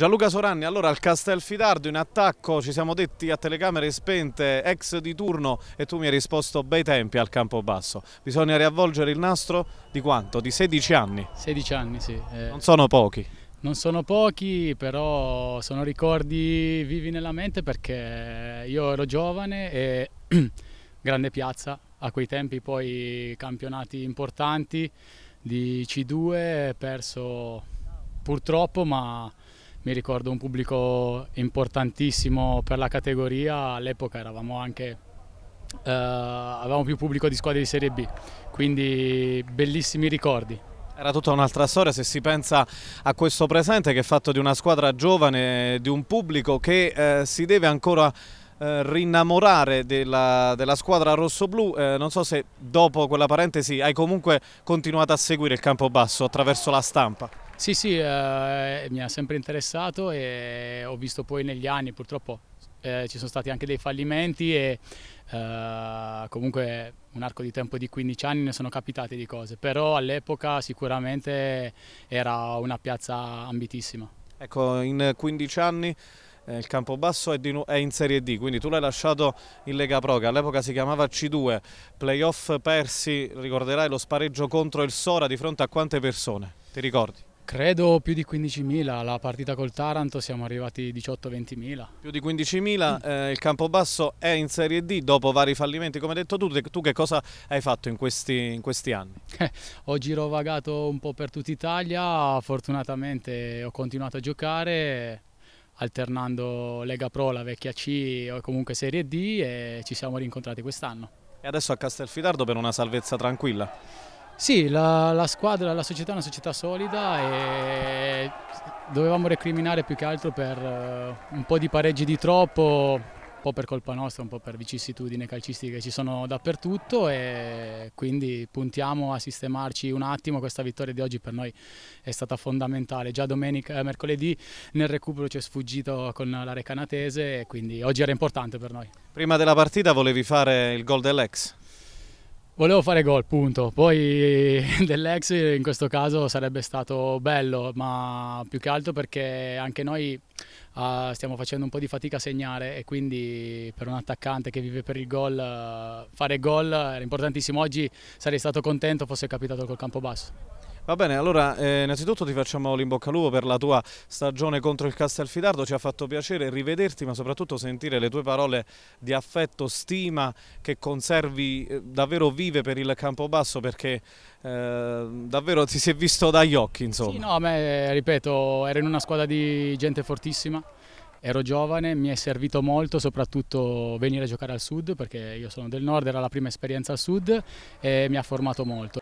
Gianluca Soranni, allora al Castelfidardo in attacco, ci siamo detti a telecamere spente, ex di turno e tu mi hai risposto bei tempi al campo basso. Bisogna riavvolgere il nastro di quanto? Di 16 anni? 16 anni, sì. Eh, non sono pochi. Non sono pochi, però sono ricordi vivi nella mente perché io ero giovane e grande piazza, a quei tempi poi campionati importanti di C2, perso purtroppo ma mi ricordo un pubblico importantissimo per la categoria, all'epoca eravamo anche Uh, avevamo più pubblico di squadre di Serie B, quindi bellissimi ricordi. Era tutta un'altra storia se si pensa a questo presente che è fatto di una squadra giovane, di un pubblico che eh, si deve ancora eh, rinnamorare della, della squadra rosso-blu. Eh, non so se dopo quella parentesi hai comunque continuato a seguire il campo basso attraverso la stampa. Sì, sì, eh, eh, mi ha sempre interessato e ho visto poi negli anni, purtroppo eh, ci sono stati anche dei fallimenti e eh, comunque un arco di tempo di 15 anni ne sono capitate di cose, però all'epoca sicuramente era una piazza ambitissima. Ecco, in 15 anni eh, il Campobasso è, di, è in Serie D, quindi tu l'hai lasciato in Lega Pro, che all'epoca si chiamava C2, playoff persi, ricorderai lo spareggio contro il Sora di fronte a quante persone? Ti ricordi? Credo più di 15.000, la partita col Taranto siamo arrivati 18-20.000. Più di 15.000, mm. eh, il Campobasso è in Serie D dopo vari fallimenti, come hai detto tu, tu che cosa hai fatto in questi, in questi anni? Eh, ho girovagato un po' per tutta Italia, fortunatamente ho continuato a giocare alternando Lega Pro, la vecchia C o comunque Serie D e ci siamo rincontrati quest'anno. E adesso a Castelfidardo per una salvezza tranquilla? Sì, la, la, squadra, la società è una società solida e dovevamo recriminare più che altro per eh, un po' di pareggi di troppo, un po' per colpa nostra, un po' per vicissitudini calcistiche che ci sono dappertutto e quindi puntiamo a sistemarci un attimo, questa vittoria di oggi per noi è stata fondamentale, già domenica, eh, mercoledì nel recupero ci è sfuggito con la Recanatese e quindi oggi era importante per noi. Prima della partita volevi fare il gol dell'ex? volevo fare gol, punto. Poi dell'ex in questo caso sarebbe stato bello, ma più che altro perché anche noi uh, stiamo facendo un po' di fatica a segnare e quindi per un attaccante che vive per il gol uh, fare gol era importantissimo. Oggi sarei stato contento fosse capitato col campo basso. Va bene, allora eh, innanzitutto ti facciamo l'imbocca al lupo per la tua stagione contro il Castelfidardo, ci ha fatto piacere rivederti ma soprattutto sentire le tue parole di affetto, stima che conservi eh, davvero vive per il Campobasso perché eh, davvero ti si è visto dagli occhi insomma. Sì, no, a me, eh, ripeto, ero in una squadra di gente fortissima, ero giovane, mi è servito molto soprattutto venire a giocare al sud perché io sono del nord, era la prima esperienza al sud e mi ha formato molto.